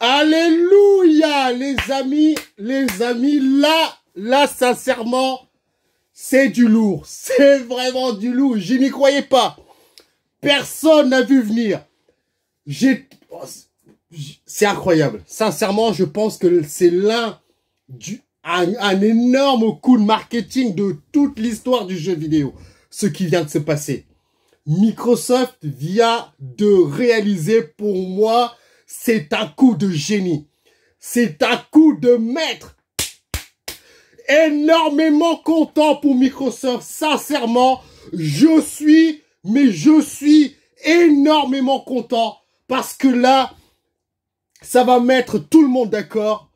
Alléluia, les amis, les amis, là, là, sincèrement, c'est du lourd. C'est vraiment du lourd. Je n'y croyais pas. Personne n'a vu venir. J'ai, oh, c'est incroyable. Sincèrement, je pense que c'est l'un du, un, énorme coup de marketing de toute l'histoire du jeu vidéo. Ce qui vient de se passer. Microsoft vient de réaliser pour moi c'est un coup de génie. C'est un coup de maître. Énormément content pour Microsoft. Sincèrement, je suis, mais je suis énormément content parce que là, ça va mettre tout le monde d'accord.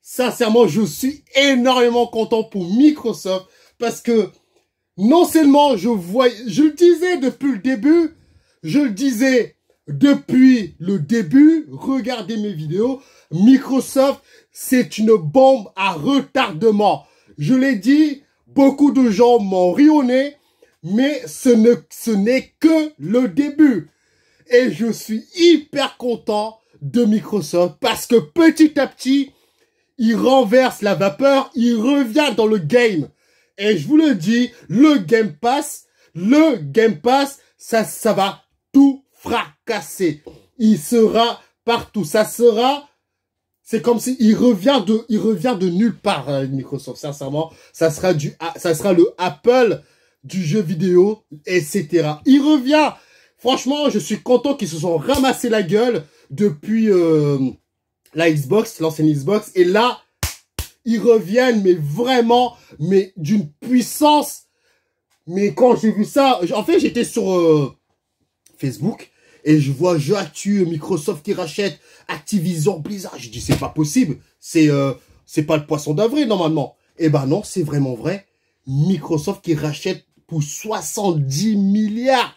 Sincèrement, je suis énormément content pour Microsoft parce que non seulement je voyais, je le disais depuis le début, je le disais, depuis le début, regardez mes vidéos, Microsoft, c'est une bombe à retardement. Je l'ai dit, beaucoup de gens m'ont rionné, mais ce n'est que le début. Et je suis hyper content de Microsoft parce que petit à petit, il renverse la vapeur, il revient dans le game. Et je vous le dis, le Game Pass, le Game Pass, ça, ça va tout fracassé. Il sera partout. Ça sera... C'est comme si il revient de, il revient de nulle part, euh, Microsoft. Sincèrement, ça sera du, ah, ça sera le Apple du jeu vidéo, etc. Il revient. Franchement, je suis content qu'ils se sont ramassés la gueule depuis euh, la Xbox, l'ancienne Xbox. Et là, ils reviennent, mais vraiment, mais d'une puissance. Mais quand j'ai vu ça, en fait, j'étais sur euh, Facebook et je vois tue, Microsoft qui rachète Activision, Blizzard. Je dis, c'est pas possible. C'est euh, c'est pas le poisson d'avril, normalement. Eh ben non, c'est vraiment vrai. Microsoft qui rachète pour 70 milliards.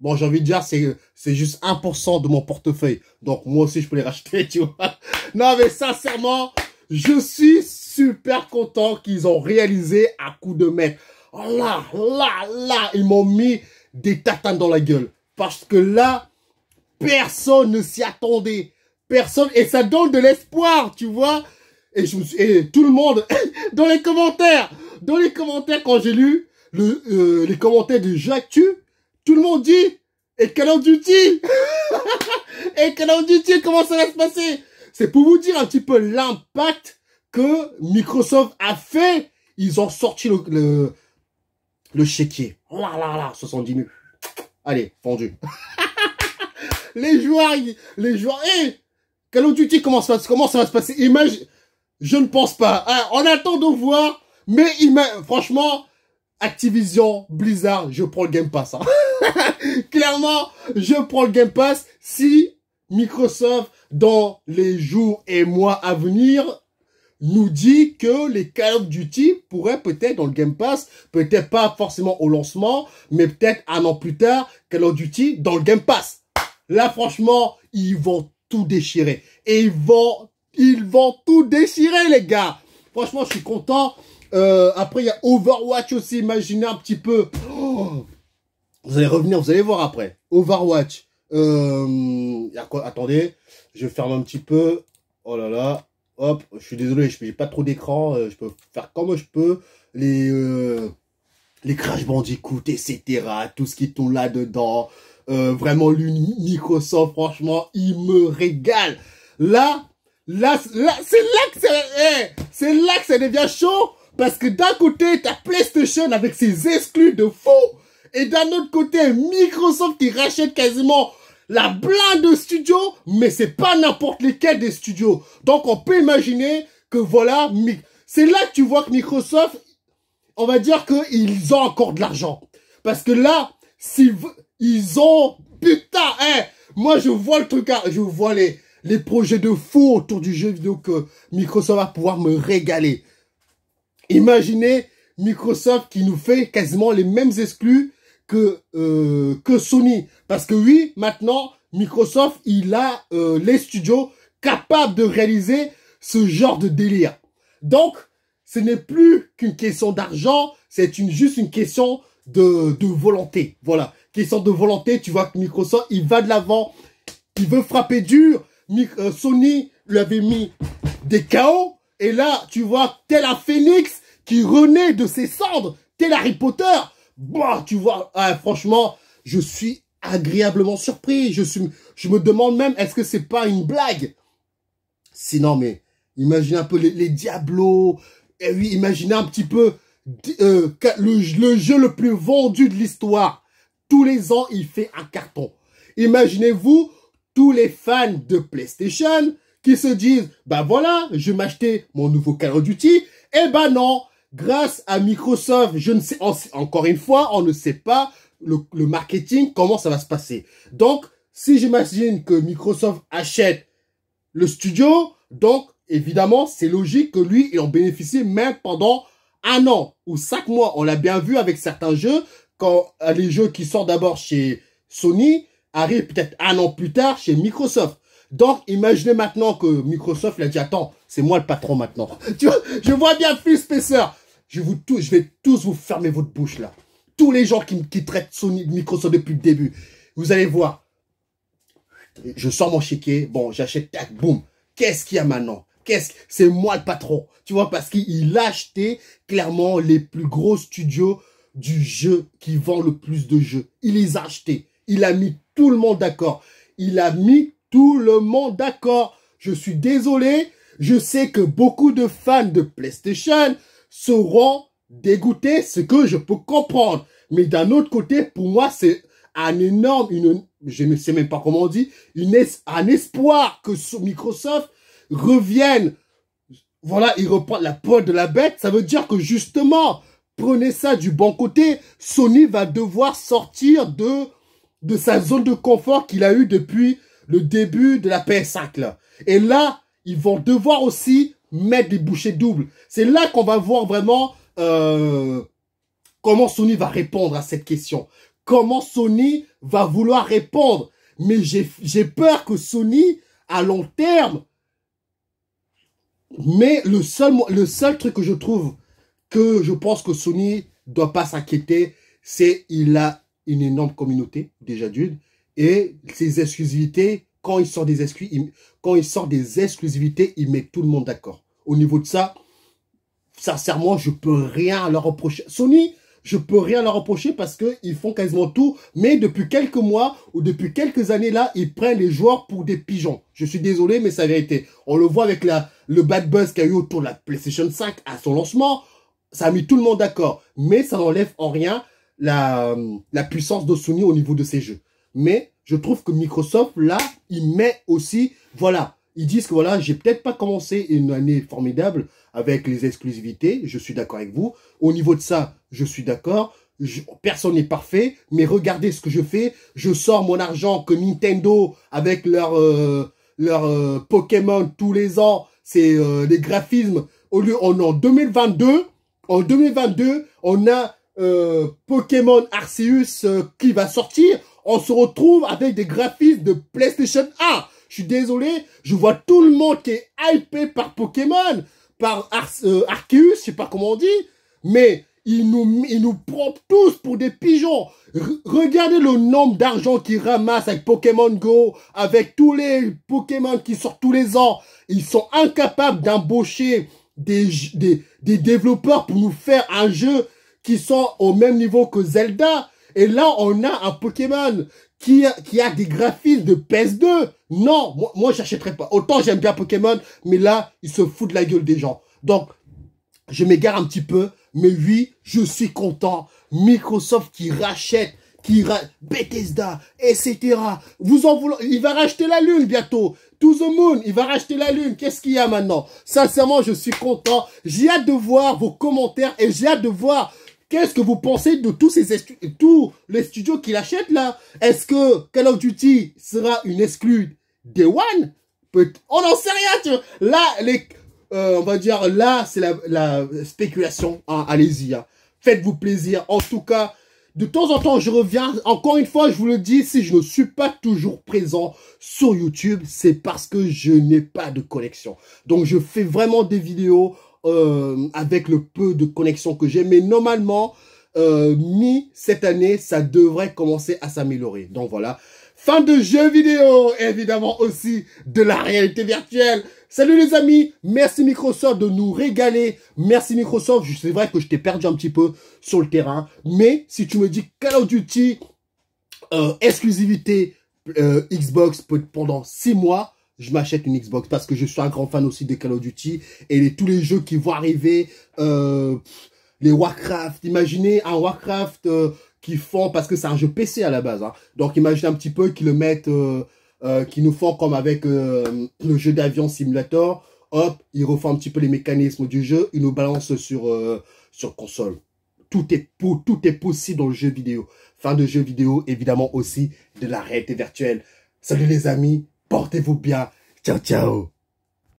Bon, j'ai envie de dire, c'est, c'est juste 1% de mon portefeuille. Donc, moi aussi, je peux les racheter, tu vois. Non, mais sincèrement, je suis super content qu'ils ont réalisé à coup de maître. Oh là, là, là, ils m'ont mis des tatins dans la gueule. Parce que là, Personne ne s'y attendait. Personne. Et ça donne de l'espoir, tu vois. Et, je et tout le monde, dans les commentaires, dans les commentaires, quand j'ai lu euh, les commentaires de Jacques Tu, tout le monde dit, et Call of Duty Et Call Duty, comment ça va se passer C'est pour vous dire un petit peu l'impact que Microsoft a fait. Ils ont sorti le, le, le chéquier. là, 70 000. Allez, fondu. les joueurs, les joueurs, hé, Call of Duty, comment ça, comment ça va se passer Imagine, je ne pense pas. on attend de voir, mais franchement, Activision, Blizzard, je prends le Game Pass. Hein. Clairement, je prends le Game Pass si Microsoft, dans les jours et mois à venir, nous dit que les Call of Duty pourraient peut-être dans le Game Pass, peut-être pas forcément au lancement, mais peut-être un an plus tard, Call of Duty dans le Game Pass. Là, franchement, ils vont tout déchirer. Et ils vont, ils vont tout déchirer, les gars. Franchement, je suis content. Euh, après, il y a Overwatch aussi. Imaginez un petit peu. Oh, vous allez revenir, vous allez voir après. Overwatch. Euh, Attendez, je ferme un petit peu. Oh là là. Hop, je suis désolé, je n'ai pas trop d'écran. Euh, je peux faire comme je peux. Les, les Crash Bandicoot, etc. Tout ce qui tourne là-dedans. Euh, vraiment, l'Uni, Microsoft, franchement, il me régale. Là, là, là c'est là que eh, c'est, là que ça devient chaud. Parce que d'un côté, t'as PlayStation avec ses exclus de faux Et d'un autre côté, Microsoft qui rachète quasiment la blinde de studios, mais c'est pas n'importe lesquels des studios. Donc on peut imaginer que voilà, c'est là que tu vois que Microsoft, on va dire qu'ils ont encore de l'argent. Parce que là, si ils ont, putain, hein, moi je vois le truc, hein. je vois les, projets de fou autour du jeu vidéo que Microsoft va pouvoir me régaler. Imaginez Microsoft qui nous fait quasiment les mêmes exclus que, euh, Sony. Parce que oui, maintenant, Microsoft, il a euh, les studios capables de réaliser ce genre de délire. Donc, ce n'est plus qu'une question d'argent, c'est juste une question de volonté. Voilà qui sont de volonté. Tu vois que Microsoft, il va de l'avant. Il veut frapper dur. Euh, Sony lui avait mis des chaos. Et là, tu vois, tel la phénix qui renaît de ses cendres, tel Harry Potter. Bah, tu vois, ah, franchement, je suis agréablement surpris. Je, suis, je me demande même, est-ce que c'est pas une blague Sinon, mais imagine un peu les, Diablos. Et eh oui, imaginez un petit peu euh, le jeu le plus vendu de l'histoire. Tous les ans, il fait un carton. Imaginez-vous tous les fans de PlayStation qui se disent « Ben bah voilà, je vais m'acheter mon nouveau Call of Duty. » Eh ben non, grâce à Microsoft, je ne sais, encore une fois, on ne sait pas le, le, marketing, comment ça va se passer. Donc, si j'imagine que Microsoft achète le studio, donc, évidemment, c'est logique que lui, il en bénéficie même pendant un an ou cinq mois. On l'a bien vu avec certains jeux. Euh, les jeux qui sortent d'abord chez Sony arrivent peut-être un an plus tard chez Microsoft. Donc, imaginez maintenant que Microsoft a dit, attends, c'est moi le patron maintenant. tu vois, je vois bien plus, Spencer. Je, vous je vais tous vous fermer votre bouche là. Tous les gens qui, qui traitent Sony, Microsoft depuis le début. Vous allez voir. Je sors mon chéquier. Bon, j'achète, tac, boum. Qu'est-ce qu'il y a maintenant Qu'est-ce C'est moi le patron. Tu vois, parce qu'il a acheté clairement les plus gros studios du jeu qui vend le plus de jeux. Il les a achetés. Il a mis tout le monde d'accord. Il a mis tout le monde d'accord. Je suis désolé. Je sais que beaucoup de fans de PlayStation seront dégoûtés, ce que je peux comprendre. Mais d'un autre côté, pour moi, c'est un énorme, une, je ne sais même pas comment on dit, une un espoir que Microsoft revienne. Voilà, il reprend la peau de la bête. Ça veut dire que justement, prenez ça du bon côté, Sony va devoir sortir de, de sa zone de confort qu'il a eu depuis le début de la PS5. Et là, ils vont devoir aussi mettre des bouchées doubles. C'est là qu'on va voir vraiment euh, comment Sony va répondre à cette question. Comment Sony va vouloir répondre. Mais j'ai peur que Sony, à long terme, mais le seul, le seul truc que je trouve que je pense que Sony doit pas s'inquiéter, c'est il a une énorme communauté déjà d'une et ses exclusivités quand il sort des quand des exclusivités, il met tout le monde d'accord. Au niveau de ça, sincèrement, je peux rien leur reprocher. Sony, je peux rien leur reprocher parce que ils font quasiment tout, mais depuis quelques mois ou depuis quelques années là, ils prennent les joueurs pour des pigeons. Je suis désolé, mais c'est la vérité. On le voit avec la, le bad buzz qu'il y a eu autour de la PlayStation 5 à son lancement ça a mis tout le monde d'accord, mais ça n'enlève en rien la, euh, la puissance Sony au niveau de ses jeux. Mais je trouve que Microsoft, là, il met aussi, voilà, ils disent que voilà, j'ai peut-être pas commencé une année formidable avec les exclusivités, je suis d'accord avec vous. Au niveau de ça, je suis d'accord. Personne n'est parfait, mais regardez ce que je fais. Je sors mon argent que Nintendo, avec leur, euh, leur euh, Pokémon tous les ans, c'est les graphismes. Au lieu, on en 2022, en 2022, on a euh, Pokémon Arceus euh, qui va sortir. On se retrouve avec des graphismes de PlayStation A. Je suis désolé, je vois tout le monde qui est hypé par Pokémon, par euh, Arceus, je sais pas comment on dit, mais ils nous, ils nous prennent tous pour des pigeons. regardez le nombre d'argent qu'ils ramassent avec Pokémon Go, avec tous les Pokémon qui sortent tous les ans. Ils sont incapables d'embaucher des, des, développeurs pour nous faire un jeu qui sont au même niveau que Zelda. Et là, on a un Pokémon qui, qui a des graphismes de PS2. Non, moi, moi j'achèterai pas. Autant j'aime bien Pokémon, mais là, il se fout de la gueule des gens. Donc, je m'égare un petit peu, mais oui, je suis content. Microsoft qui rachète qui Bethesda, etc. Vous en voulez, il va racheter la lune bientôt. To the moon, il va racheter la lune. Qu'est-ce qu'il y a maintenant Sincèrement, je suis content. J'ai hâte de voir vos commentaires et j'ai hâte de voir Qu'est-ce que vous pensez de tous ces tous les studios qu'il achète là Est-ce que Call of Duty sera une exclue des One On n'en sait rien. là, les, euh, on va dire là, c'est la, spéculation. Ah, allez-y, hein. faites-vous plaisir. En tout cas, de temps en temps, je reviens. Encore une fois, je vous le dis, si je ne suis pas toujours présent sur YouTube, c'est parce que je n'ai pas de connexion. Donc, je fais vraiment des vidéos euh, avec le peu de connexion que j'ai. Mais normalement, euh, mi cette année, ça devrait commencer à s'améliorer. Donc, voilà. Fin de jeu vidéo, évidemment aussi de la réalité virtuelle. Salut les amis, merci Microsoft de nous régaler. Merci Microsoft, c'est vrai que je t'ai perdu un petit peu sur le terrain. Mais si tu me dis Call of Duty, euh, exclusivité euh, Xbox pendant 6 mois, je m'achète une Xbox parce que je suis un grand fan aussi de Call of Duty et tous les jeux qui vont arriver, euh, les Warcraft, imaginez un Warcraft qui font, parce que c'est un jeu PC à la base, hein. donc imaginez un petit peu qu'ils le mettent... Euh, qui nous font comme avec euh, le jeu d'avion simulator. Hop, ils refont un petit peu les mécanismes du jeu, ils nous balancent sur, euh, sur console. Tout est, tout est possible dans le jeu vidéo. Fin de jeu vidéo, évidemment aussi de la réalité virtuelle. Salut les amis, portez-vous bien. Ciao, ciao.